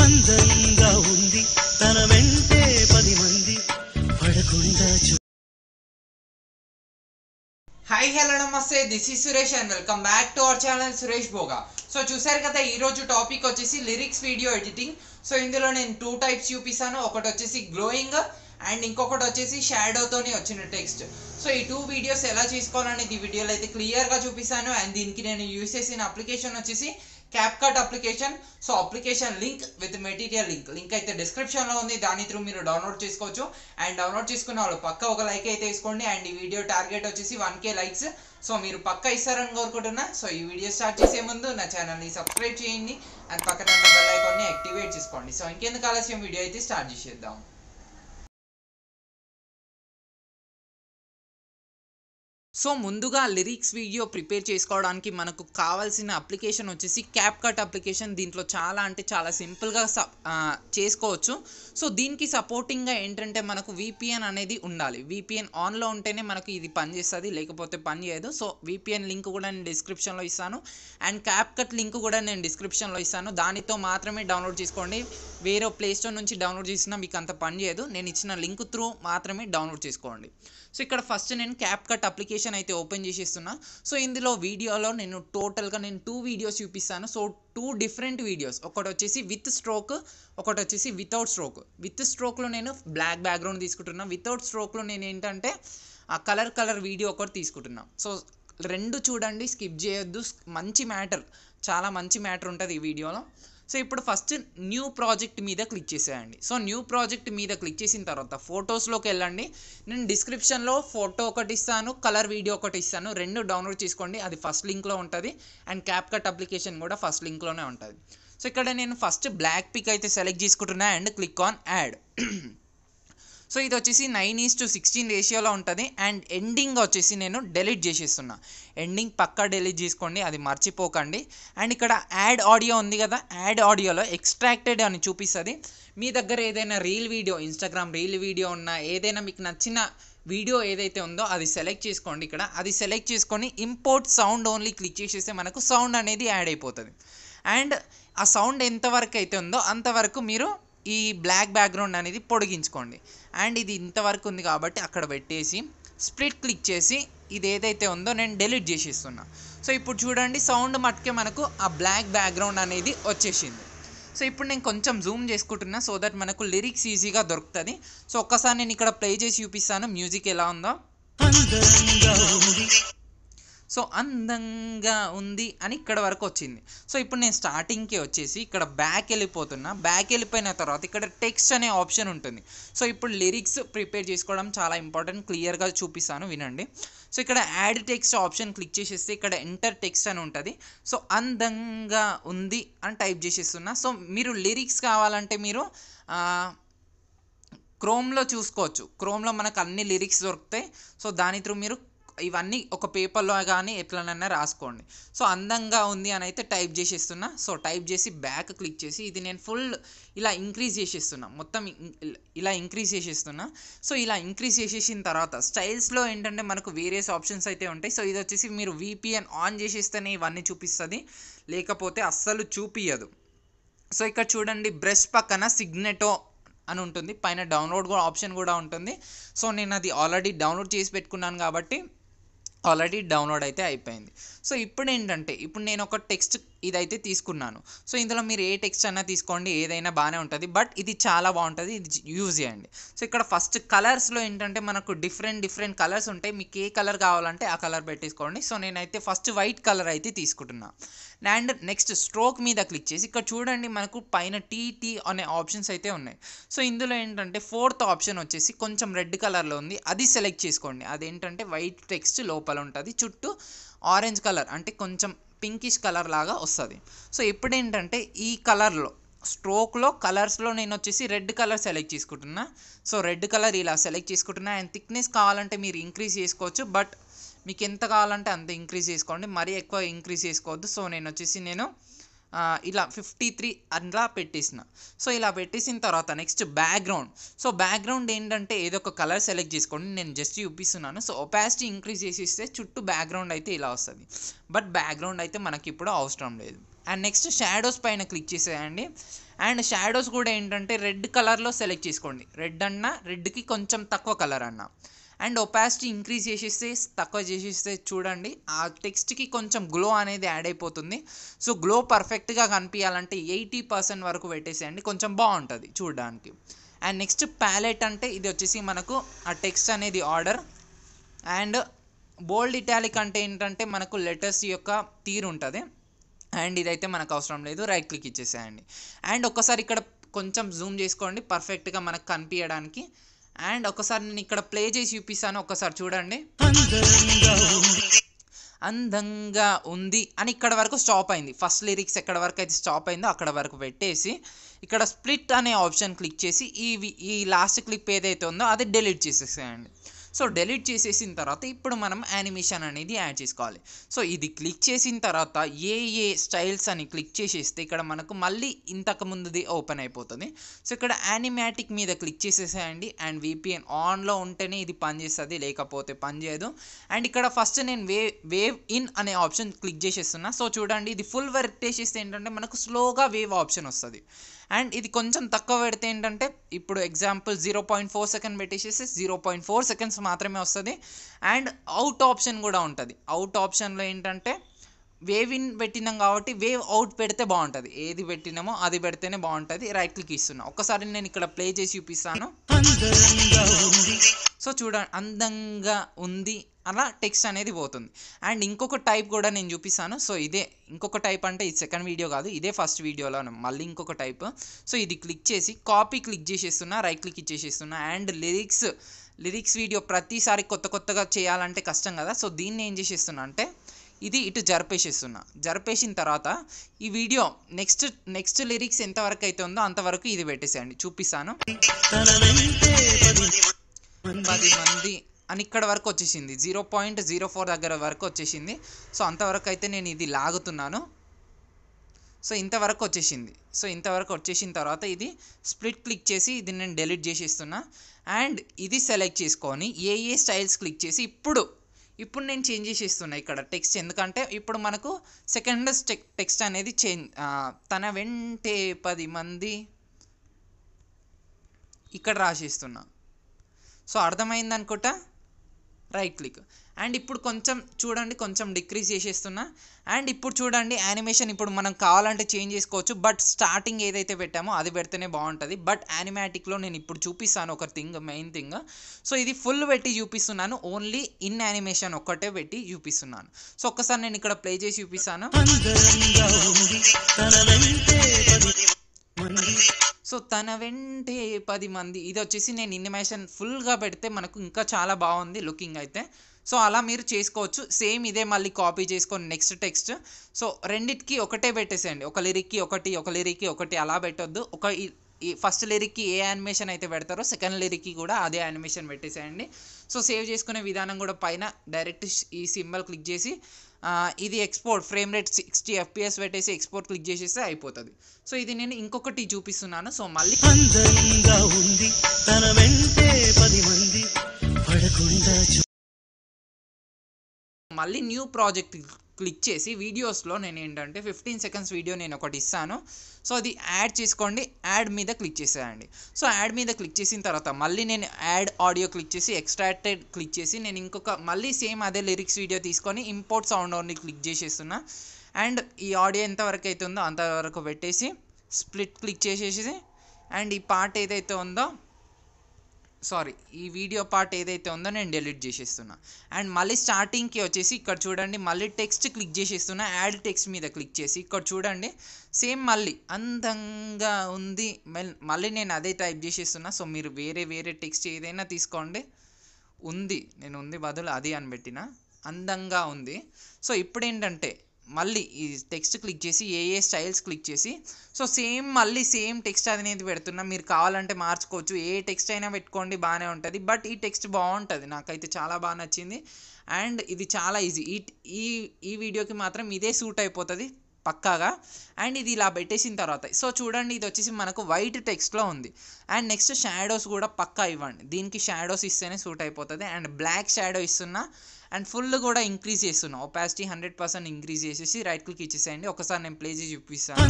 అందంగా ఉంది తన వెంటే పది మంది పడకుండా హై హలో నమస్తే this is Suresh and welcome back to our channel Suresh Bhoga so చూసారు కదా ఈరోజు టాపిక్ వచ్చేసి లిరిక్స్ వీడియో ఎడిటింగ్ సో ఇందులో నేను టూ టైప్స్ చూపిస్తాను ఒకటి వచ్చేసి గ్లోయింగ్ అండ్ ఇంకొకటి వచ్చేసి షాడోతోనే వచ్చిన టెక్స్ట్ సో ఈ టూ వీడియోస్ ఎలా చేసుకోవాలనేది వీడియోలో అయితే క్లియర్గా చూపిస్తాను అండ్ దీనికి నేను యూజ్ చేసిన అప్లికేషన్ వచ్చేసి CapCut application so application link with material link link అయితే డిస్క్రిప్షన్లో ఉంది దాని త్రూ మీరు డౌన్లోడ్ చేసుకోవచ్చు అండ్ డౌన్లోడ్ చేసుకున్న వాళ్ళు పక్క ఒక లైక్ అయితే వేసుకోండి అండ్ ఈ వీడియో టార్గెట్ వచ్చేసి వన్ కే లైక్స్ సో మీరు పక్క ఇస్తారని కోరుకుంటున్నా సో ఈ వీడియో స్టార్ట్ చేసే ముందు నా ఛానల్ని సబ్స్క్రైబ్ చేయండి అండ్ పక్కన బెల్ ఐకాన్ని యాక్టివేట్ చేసుకోండి సో ఇంకెందుకు ఆలస్యం వీడియో అయితే స్టార్ట్ చేసేద్దాం సో ముందుగా లిరిక్స్ వీడియో ప్రిపేర్ చేసుకోవడానికి మనకు కావాల్సిన అప్లికేషన్ వచ్చేసి క్యాప్ కట్ అప్లికేషన్ దీంట్లో చాలా అంటే చాలా సింపుల్గా చేసుకోవచ్చు సో దీనికి సపోర్టింగ్గా ఏంటంటే మనకు విపిఎన్ అనేది ఉండాలి విపిఎన్ ఆన్లో ఉంటేనే మనకు ఇది పనిచేస్తుంది లేకపోతే పని చేయదు సో విపిఎన్ లింక్ కూడా నేను డిస్క్రిప్షన్లో ఇస్తాను అండ్ క్యాప్ కట్ లింక్ కూడా నేను డిస్క్రిప్షన్లో ఇస్తాను దానితో మాత్రమే డౌన్లోడ్ చేసుకోండి వేరే ప్లేస్టోర్ నుంచి డౌన్లోడ్ చేసినా మీకు అంత పని చేయదు నేను ఇచ్చిన లింక్ త్రూ మాత్రమే డౌన్లోడ్ చేసుకోండి సో ఇక్కడ ఫస్ట్ నేను క్యాప్ కట్ అప్లికేషన్ అయితే ఓపెన్ చేసేస్తున్నా సో ఇందులో వీడియోలో నేను టోటల్గా నేను టూ వీడియోస్ చూపిస్తాను సో టూ డిఫరెంట్ వీడియోస్ ఒకటి వచ్చేసి విత్ స్ట్రోక్ ఒకటి వచ్చేసి వితౌట్ స్ట్రోక్ విత్ స్ట్రోక్లో నేను బ్లాక్ బ్యాక్గ్రౌండ్ తీసుకుంటున్నా వితౌట్ స్ట్రోక్లో నేను ఏంటంటే ఆ కలర్ కలర్ వీడియో ఒకటి తీసుకుంటున్నా సో రెండు చూడండి స్కిప్ చేయొద్దు మంచి మ్యాటర్ చాలా మంచి మ్యాటర్ ఉంటుంది ఈ వీడియోలో సో ఇప్పుడు ఫస్ట్ న్యూ ప్రాజెక్ట్ మీద క్లిక్ చేసేయండి సో న్యూ ప్రాజెక్ట్ మీద క్లిక్ చేసిన తర్వాత ఫొటోస్లోకి వెళ్ళండి నేను డిస్క్రిప్షన్లో ఫోటో ఒకటి ఇస్తాను కలర్ వీడియో ఒకటి ఇస్తాను రెండు డౌన్లోడ్ చేసుకోండి అది ఫస్ట్ లింక్లో ఉంటుంది అండ్ క్యాప్ కట్ అప్లికేషన్ కూడా ఫస్ట్ లింక్లోనే ఉంటుంది సో ఇక్కడ నేను ఫస్ట్ బ్లాక్ పిక్ అయితే సెలెక్ట్ చేసుకుంటున్నా and click on add so ఇది వచ్చేసి నైన్ ఈస్ టు సిక్స్టీన్ రేషియోలో ఉంటుంది అండ్ ఎండింగ్ వచ్చేసి నేను డెలీట్ చేసేస్తున్నా ఎండింగ్ పక్కా డెలీట్ చేసుకోండి అది మర్చిపోకండి అండ్ ఇక్కడ యాడ్ ఆడియో ఉంది కదా యాడ్ ఆడియోలో ఎక్స్ట్రాక్టెడ్ అని చూపిస్తుంది మీ దగ్గర ఏదైనా reel video Instagram reel video ఉన్నా ఏదైనా మీకు నచ్చిన వీడియో ఏదైతే ఉందో అది సెలెక్ట్ చేసుకోండి ఇక్కడ అది సెలెక్ట్ చేసుకొని ఇంపోర్ట్ సౌండ్ ఓన్లీ క్లిక్ చేసేస్తే మనకు సౌండ్ అనేది యాడ్ అయిపోతుంది అండ్ ఆ సౌండ్ ఎంతవరకు అయితే ఉందో అంతవరకు మీరు ఈ బ్లాక్ బ్యాక్గ్రౌండ్ అనేది పొడిగించుకోండి అండ్ ఇది ఇంతవరకు ఉంది కాబట్టి అక్కడ పెట్టేసి స్ప్లిట్ క్లిక్ చేసి ఇది ఏదైతే ఉందో నేను డెలీట్ చేసేస్తున్నా సో ఇప్పుడు చూడండి సౌండ్ మట్టుకే మనకు ఆ బ్లాక్ బ్యాక్గ్రౌండ్ అనేది వచ్చేసింది సో ఇప్పుడు నేను కొంచెం జూమ్ చేసుకుంటున్నా సో దట్ మనకు లిరిక్స్ ఈజీగా దొరుకుతుంది సో ఒక్కసారి నేను ఇక్కడ ప్లే చేసి చూపిస్తాను మ్యూజిక్ ఎలా ఉందో సో అందంగా ఉంది అని ఇక్కడ వరకు వచ్చింది సో ఇప్పుడు నేను స్టార్టింగ్కి వచ్చేసి ఇక్కడ బ్యాక్ వెళ్ళిపోతున్నా బ్యాక్ వెళ్ళిపోయిన తర్వాత ఇక్కడ టెక్స్ట్ అనే ఆప్షన్ ఉంటుంది సో ఇప్పుడు లిరిక్స్ ప్రిపేర్ చేసుకోవడం చాలా ఇంపార్టెంట్ క్లియర్గా చూపిస్తాను వినండి సో ఇక్కడ యాడ్ టెక్స్ట్ ఆప్షన్ క్లిక్ చేసేస్తే ఇక్కడ ఎంటర్ టెక్స్ట్ అని ఉంటుంది సో అందంగా ఉంది అని టైప్ చేసేస్తున్నా సో మీరు లిరిక్స్ కావాలంటే మీరు క్రోమ్లో చూసుకోవచ్చు క్రోమ్లో మనకు అన్ని లిరిక్స్ దొరుకుతాయి సో దాని త్రూ మీరు ఇవన్నీ ఒక పేపర్లో కానీ ఎట్లనైనా రాసుకోండి సో అందంగా ఉంది అని అయితే టైప్ చేసేస్తున్నా సో టైప్ చేసి బ్యాక్ క్లిక్ చేసి ఇది నేను ఫుల్ ఇలా ఇంక్రీజ్ చేసేస్తున్నా మొత్తం ఇలా ఇంక్రీజ్ చేసేస్తున్నా సో ఇలా ఇంక్రీజ్ చేసేసిన తర్వాత స్టైల్స్లో ఏంటంటే మనకు వేరియస్ ఆప్షన్స్ అయితే ఉంటాయి సో ఇది వచ్చేసి మీరు విపిఎన్ ఆన్ చేసేస్తేనే ఇవన్నీ చూపిస్తుంది లేకపోతే అస్సలు చూపియదు సో ఇక్కడ చూడండి బ్రష్ పక్కన సిగ్నెటో అని ఉంటుంది పైన డౌన్లోడ్ కూడా ఆప్షన్ కూడా ఉంటుంది సో నేను అది ఆల్రెడీ డౌన్లోడ్ చేసి పెట్టుకున్నాను కాబట్టి ఆల్రెడీ డౌన్లోడ్ అయితే అయిపోయింది సో ఇప్పుడు ఏంటంటే ఇప్పుడు నేను ఒక టెక్స్ట్ ఇదైతే తీసుకున్నాను సో ఇందులో మీరు ఏ టెక్స్ట్ అన్నా తీసుకోండి ఏదైనా బాగానే ఉంటుంది బట్ ఇది చాలా బాగుంటుంది ఇది యూజ్ చేయండి సో ఇక్కడ ఫస్ట్ కలర్స్లో ఏంటంటే మనకు డిఫరెంట్ డిఫరెంట్ కలర్స్ ఉంటాయి మీకు ఏ కలర్ కావాలంటే ఆ కలర్ పెట్టేసుకోండి సో నేనైతే ఫస్ట్ వైట్ కలర్ అయితే తీసుకుంటున్నా అండ్ నెక్స్ట్ స్ట్రోక్ మీద క్లిక్ చేసి ఇక్కడ చూడండి మనకు పైన టీ టీ అనే ఆప్షన్స్ అయితే ఉన్నాయి సో ఇందులో ఏంటంటే ఫోర్త్ ఆప్షన్ వచ్చేసి కొంచెం రెడ్ కలర్లో ఉంది అది సెలెక్ట్ చేసుకోండి అదేంటంటే వైట్ టెక్స్ట్ లోపల ఉంటుంది చుట్టూ ఆరెంజ్ కలర్ అంటే కొంచెం పింకిష్ కలర్ లాగా వస్తుంది సో ఇప్పుడు ఏంటంటే ఈ కలర్లో స్ట్రోక్లో కలర్స్లో నేను వచ్చేసి రెడ్ కలర్ సెలెక్ట్ చేసుకుంటున్నా సో రెడ్ కలర్ ఇలా సెలెక్ట్ చేసుకుంటున్నా అండ్ థిక్నెస్ కావాలంటే మీరు ఇంక్రీజ్ చేసుకోవచ్చు బట్ మీకు ఎంత కావాలంటే అంత ఇంక్రీజ్ చేసుకోండి మరీ ఎక్కువ ఇంక్రీజ్ చేసుకోవద్దు సో నేను వచ్చేసి నేను ఇలా ఫిఫ్టీ త్రీ అలా పెట్టేసిన సో ఇలా పెట్టేసిన తర్వాత నెక్స్ట్ బ్యాక్గ్రౌండ్ సో బ్యాక్గ్రౌండ్ ఏంటంటే ఏదో ఒక కలర్ సెలెక్ట్ చేసుకోండి నేను జస్ట్ చూపిస్తున్నాను సో ఒపాసిటీ ఇంక్రీజ్ చేసి ఇస్తే చుట్టూ బ్యాక్గ్రౌండ్ అయితే ఇలా వస్తుంది బట్ బ్యాక్గ్రౌండ్ అయితే మనకి ఇప్పుడు అవసరం లేదు అండ్ నెక్స్ట్ షాడోస్ పైన క్లిక్ చేసేయండి అండ్ షాడోస్ కూడా ఏంటంటే రెడ్ కలర్లో సెలెక్ట్ చేసుకోండి రెడ్ అన్నా రెడ్కి కొంచెం తక్కువ కలర్ అన్నా అండ్ ఒపాసిటీ ఇంక్రీజ్ చేసేస్తే తక్కువ చేసేస్తే చూడండి ఆ టెక్స్ట్కి కొంచెం గ్లో అనేది యాడ్ అయిపోతుంది సో గ్లో పర్ఫెక్ట్గా కనిపించాలంటే ఎయిటీ పర్సెంట్ వరకు పెట్టేసేయండి కొంచెం బాగుంటుంది చూడడానికి అండ్ నెక్స్ట్ ప్యాలెట్ అంటే ఇది వచ్చేసి మనకు ఆ టెక్స్ట్ అనేది ఆర్డర్ అండ్ బోల్డ్ ఇటాలిక్ అంటే ఏంటంటే మనకు లెటర్స్ యొక్క తీరు ఉంటుంది అండ్ ఇదైతే మనకు అవసరం లేదు రైట్ క్లిక్ ఇచ్చేసేయండి అండ్ ఒక్కసారి ఇక్కడ కొంచెం జూమ్ చేసుకోండి పర్ఫెక్ట్గా మనకు కనిపించడానికి అండ్ ఒకసారి నేను ఇక్కడ ప్లే చేసి చూపిస్తాను ఒకసారి చూడండి అందంగా ఉంది అని ఇక్కడ వరకు స్టాప్ అయింది ఫస్ట్ లిరిక్స్ ఎక్కడ వరకు అయితే స్టాప్ అయిందో అక్కడ వరకు పెట్టేసి ఇక్కడ స్ప్లిట్ అనే ఆప్షన్ క్లిక్ చేసి ఈ ఈ లాస్ట్ క్లిప్ ఏదైతే ఉందో అది డిలీట్ చేసేసేయండి సో డెలీట్ చేసేసిన తర్వాత ఇప్పుడు మనం యానిమేషన్ అనేది యాడ్ చేసుకోవాలి సో ఇది క్లిక్ చేసిన తర్వాత ఏ ఏ స్టైల్స్ అని క్లిక్ చేసేస్తే ఇక్కడ మనకు మళ్ళీ ఇంతకుముందుది ఓపెన్ అయిపోతుంది సో ఇక్కడ యానిమాటిక్ మీద క్లిక్ చేసేసేయండి అండ్ విపిఎన్ ఆన్లో ఉంటేనే ఇది పనిచేస్తుంది లేకపోతే పనిచేయదు అండ్ ఇక్కడ ఫస్ట్ నేను వే వేవ్ ఇన్ అనే ఆప్షన్ క్లిక్ చేసేస్తున్నా సో చూడండి ఇది ఫుల్ వర్క్ చేసేస్తే ఏంటంటే మనకు స్లోగా వేవ్ ఆప్షన్ వస్తుంది అండ్ ఇది కొంచెం తక్కువ పెడితే ఏంటంటే ఇప్పుడు example zero point four second పెట్టేసేసి జీరో పాయింట్ ఫోర్ సెకండ్స్ మాత్రమే వస్తుంది అండ్ అవుట్ ఆప్షన్ కూడా ఉంటుంది అవుట్ ఆప్షన్లో ఏంటంటే వేవ్ ఇన్ పెట్టినాం కాబట్టి వేవ్ అవుట్ పెడితే బాగుంటుంది ఏది పెట్టినామో అది పెడితేనే బాగుంటుంది రైట్ క్లిక్ ఇస్తున్నా ఒక్కసారి నేను ఇక్కడ ప్లే చేసి చూపిస్తాను సో చూడ అందంగా ఉంది అలా టెక్స్ట్ అనేది పోతుంది అండ్ ఇంకొక టైప్ కూడా నేను చూపిస్తాను సో ఇదే ఇంకొక టైప్ అంటే ఇది సెకండ్ వీడియో కాదు ఇదే ఫస్ట్ వీడియోలో మళ్ళీ ఇంకొక టైప్ సో ఇది క్లిక్ చేసి కాపీ క్లిక్ చేసేస్తున్నా రైట్ క్లిక్ ఇచ్చేసేస్తున్నా అండ్ లిరిక్స్ లిరిక్స్ వీడియో ప్రతిసారి కొత్త కొత్తగా చేయాలంటే కష్టం కదా సో దీన్ని ఏం చేసేస్తున్నా అంటే ఇది ఇటు జరిపేసేస్తున్నా జరిపేసిన తర్వాత ఈ వీడియో నెక్స్ట్ నెక్స్ట్ లిరిక్స్ ఎంతవరకు అయితే ఉందో అంతవరకు ఇది పెట్టేసేయండి చూపిస్తాను పది మంది అని ఇక్కడ వరకు వచ్చేసింది జీరో పాయింట్ జీరో ఫోర్ దగ్గర వరకు వచ్చేసింది సో అంతవరకు అయితే నేను ఇది లాగుతున్నాను సో ఇంతవరకు వచ్చేసింది సో ఇంతవరకు వచ్చేసిన తర్వాత ఇది స్ప్లిట్ క్లిక్ చేసి ఇది నేను డెలీట్ చేసేస్తున్నా అండ్ ఇది సెలెక్ట్ చేసుకొని ఏ ఏ స్టైల్స్ క్లిక్ చేసి ఇప్పుడు ఇప్పుడు నేను చేంజ్ చేసేస్తున్నా ఇక్కడ టెక్స్ట్ ఎందుకంటే ఇప్పుడు మనకు సెకండ్ టెక్స్ట్ అనేది చేంజ్ తన వెంటే పది మంది ఇక్కడ రాసేస్తున్నా సో అర్థమైంది అనుకుంటా రైట్ క్లిక్ అండ్ ఇప్పుడు కొంచెం చూడండి కొంచెం డిక్రీజ్ చేసేస్తున్నా అండ్ ఇప్పుడు చూడండి యానిమేషన్ ఇప్పుడు మనం కావాలంటే చేంజ్ చేసుకోవచ్చు బట్ స్టార్టింగ్ ఏదైతే పెట్టామో అది పెడితేనే బాగుంటుంది బట్ యానిమాటిక్లో నేను ఇప్పుడు చూపిస్తాను ఒక థింగ్ మెయిన్ థింగ్ సో ఇది ఫుల్ పెట్టి చూపిస్తున్నాను ఓన్లీ ఇన్ యానిమేషన్ ఒక్కటే పెట్టి చూపిస్తున్నాను సో ఒక్కసారి నేను ఇక్కడ ప్లే చేసి చూపిస్తాను సో తన వెంటే పది మంది ఇది వచ్చేసి నేను ఇన్నిమేషన్ ఫుల్గా పెడితే మనకు ఇంకా చాలా బాగుంది లుకింగ్ అయితే సో అలా మీరు చేసుకోవచ్చు సేమ్ ఇదే మళ్ళీ కాపీ చేసుకొని నెక్స్ట్ టెక్స్ట్ సో రెండిటికి ఒకటే పెట్టేసేయండి ఒక లిరిక్కి ఒకటి ఒక లిరిక్కి ఒకటి అలా పెట్టొద్దు ఒక ఈ ఫస్ట్ లిరిక్కి ఏ యానిమేషన్ అయితే పెడతారో సెకండ్ లిరిక్కి కూడా అదే యానిమేషన్ పెట్టేసేయండి సో సేవ్ చేసుకునే విధానం కూడా పైన డైరెక్ట్ ఈ సింబల్ క్లిక్ చేసి ఇది export frame rate sixty FPS పెట్టేసి ఎక్స్పోర్ట్ క్లిక్ చేసేస్తే అయిపోతుంది సో ఇది నేను ఇంకొకటి చూపిస్తున్నాను సో మళ్ళీ ఉంది తన పది మంది పడకుండా మళ్ళీ న్యూ ప్రాజెక్ట్ క్లిక్ చేసి వీడియోస్లో నేను ఏంటంటే ఫిఫ్టీన్ సెకండ్స్ వీడియో నేను ఒకటి ఇస్తాను సో అది యాడ్ చేసుకోండి యాడ్ మీద క్లిక్ చేసేయండి సో యాడ్ మీద క్లిక్ చేసిన తర్వాత మళ్ళీ నేను యాడ్ ఆడియో క్లిక్ చేసి ఎక్స్ట్రాక్టెడ్ క్లిక్ చేసి నేను ఇంకొక మళ్ళీ సేమ్ అదే లిరిక్స్ వీడియో తీసుకొని ఇంపోర్ట్ సౌండ్ ఓన్లీ క్లిక్ చేసేస్తున్నా అండ్ ఈ ఆడియో ఎంతవరకు అవుతుందో అంతవరకు పెట్టేసి స్ప్లిట్ క్లిక్ చేసేసి అండ్ ఈ పార్ట్ ఏదైతే ఉందో సారీ ఈ వీడియో పార్ట్ ఏదైతే ఉందో నేను డిలీట్ చేసేస్తున్నా అండ్ మళ్ళీ స్టార్టింగ్కి వచ్చేసి ఇక్కడ చూడండి మళ్ళీ టెక్స్ట్ క్లిక్ చేసేస్తున్నా యాడ్ టెక్స్ట్ మీద క్లిక్ చేసి ఇక్కడ చూడండి సేమ్ మళ్ళీ అందంగా ఉంది మళ్ళీ నేను అదే టైప్ చేసేస్తున్నా సో మీరు వేరే వేరే టెక్స్ట్ ఏదైనా తీసుకోండి ఉంది నేను ఉంది బదులు అది అని పెట్టిన అందంగా ఉంది సో ఇప్పుడు ఏంటంటే మళ్ళీ ఈ టెక్స్ట్ క్లిక్ చేసి ఏ ఏ స్టైల్స్ క్లిక్ చేసి సో సేమ్ మళ్ళీ సేమ్ టెక్స్ట్ అనేది పెడుతున్నా మీరు కావాలంటే మార్చుకోవచ్చు ఏ టెక్స్ట్ అయినా పెట్టుకోండి బాగానే ఉంటుంది బట్ ఈ టెక్స్ట్ బాగుంటుంది నాకైతే చాలా బాగా నచ్చింది అండ్ ఇది చాలా ఈజీ ఈ ఈ వీడియోకి మాత్రం ఇదే సూట్ అయిపోతుంది పక్కాగా అండ్ ఇది ఇలా పెట్టేసిన తర్వాత సో చూడండి ఇది వచ్చేసి మనకు వైట్ టెక్స్ట్లో ఉంది అండ్ నెక్స్ట్ షాడోస్ కూడా పక్కా ఇవ్వండి దీనికి షాడోస్ ఇస్తేనే సూట్ అయిపోతుంది అండ్ బ్లాక్ షాడో ఇస్తున్నా అండ్ ఫుల్ కూడా ఇంక్రీజ్ చేస్తున్నా ఒపాసిటీ హండ్రెడ్ పర్సెంట్ ఇంక్రీజ్ చేసేసి రైట్ క్లిక్ ఇచ్చేసేయండి ఒకసారి నేను ప్లే చేసి చూపిస్తాను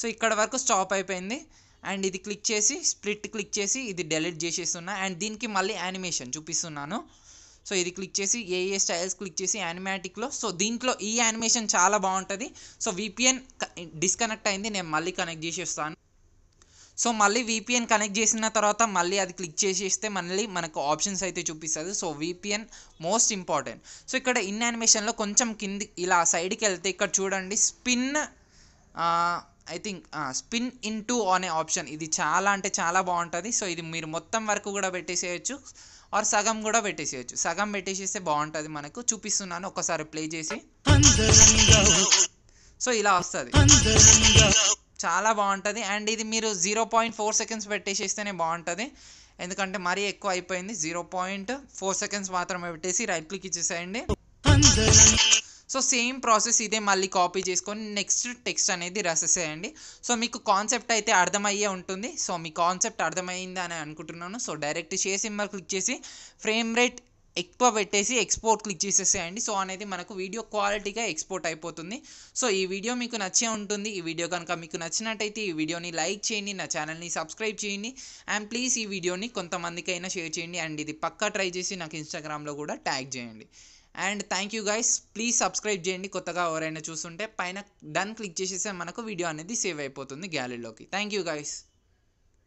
సో ఇక్కడ వరకు స్టాప్ అయిపోయింది అండ్ ఇది క్లిక్ చేసి స్ప్లిట్ క్లిక్ చేసి ఇది డెలీట్ చేసేస్తున్నా అండ్ దీనికి మళ్ళీ యానిమేషన్ చూపిస్తున్నాను సో ఇది క్లిక్ చేసి ఏఏ స్టైల్స్ క్లిక్ చేసి యానిమాటిక్లో సో దీంట్లో ఈ యానిమేషన్ చాలా బాగుంటుంది సో విపిఎన్ డిస్కనెక్ట్ అయింది నేను మళ్ళీ కనెక్ట్ చేసేస్తాను సో మళ్ళీ విపిఎన్ కనెక్ట్ చేసిన తర్వాత మళ్ళీ అది క్లిక్ చేసేస్తే మళ్ళీ మనకు ఆప్షన్స్ అయితే చూపిస్తుంది so VPN most important so ఇక్కడ ఇన్ యానిమేషన్లో కొంచెం కింది ఇలా సైడ్కి వెళ్తే ఇక్కడ చూడండి spin I think spin in two అనే ఆప్షన్ ఇది చాలా అంటే చాలా బాగుంటుంది సో ఇది మీరు మొత్తం వరకు కూడా పెట్టేసేయచ్చు ఆర్ సగం కూడా పెట్టేసేయచ్చు సగం పెట్టేసేస్తే బాగుంటుంది మనకు చూపిస్తున్నాను ఒకసారి ప్లే చేసి సో ఇలా వస్తుంది చాలా బాగుంటుంది అండ్ ఇది మీరు జీరో పాయింట్ ఫోర్ సెకండ్స్ పెట్టేసేస్తేనే బాగుంటుంది ఎందుకంటే మరీ ఎక్కువ అయిపోయింది జీరో పాయింట్ ఫోర్ సెకండ్స్ మాత్రమే పెట్టేసి రైట్ క్లిక్ ఇచ్చేసేయండి సో సేమ్ ప్రాసెస్ ఇదే మళ్ళీ కాపీ చేసుకొని నెక్స్ట్ టెక్స్ట్ అనేది రాసేసేయండి సో మీకు కాన్సెప్ట్ అయితే అర్థమయ్యే ఉంటుంది సో మీ కాన్సెప్ట్ అర్థమైంది అని అనుకుంటున్నాను సో డైరెక్ట్ చేసి మరి క్లిక్ చేసి ఫ్రేమ్ రేట్ ఎక్కువ పెట్టేసి ఎక్స్పోర్ట్ క్లిక్ చేసేసేయండి సో అనేది మనకు వీడియో క్వాలిటీగా ఎక్స్పోర్ట్ అయిపోతుంది సో ఈ వీడియో మీకు నచ్చే ఉంటుంది ఈ వీడియో కనుక మీకు నచ్చినట్టయితే ఈ వీడియోని లైక్ చేయండి నా ఛానల్ని సబ్స్క్రైబ్ చేయండి అండ్ ప్లీజ్ ఈ వీడియోని కొంతమందికైనా షేర్ చేయండి అండ్ ఇది పక్కా ట్రై చేసి నాకు ఇన్స్టాగ్రామ్లో కూడా ట్యాగ్ చేయండి and thank you guys please subscribe చేయండి కొత్తగా ఎవరైనా చూస్తుంటే పైన డన్ క్లిక్ చేసేస్తే మనకు వీడియో అనేది సేవ్ అయిపోతుంది గ్యాలరీలోకి థ్యాంక్ యూ గైస్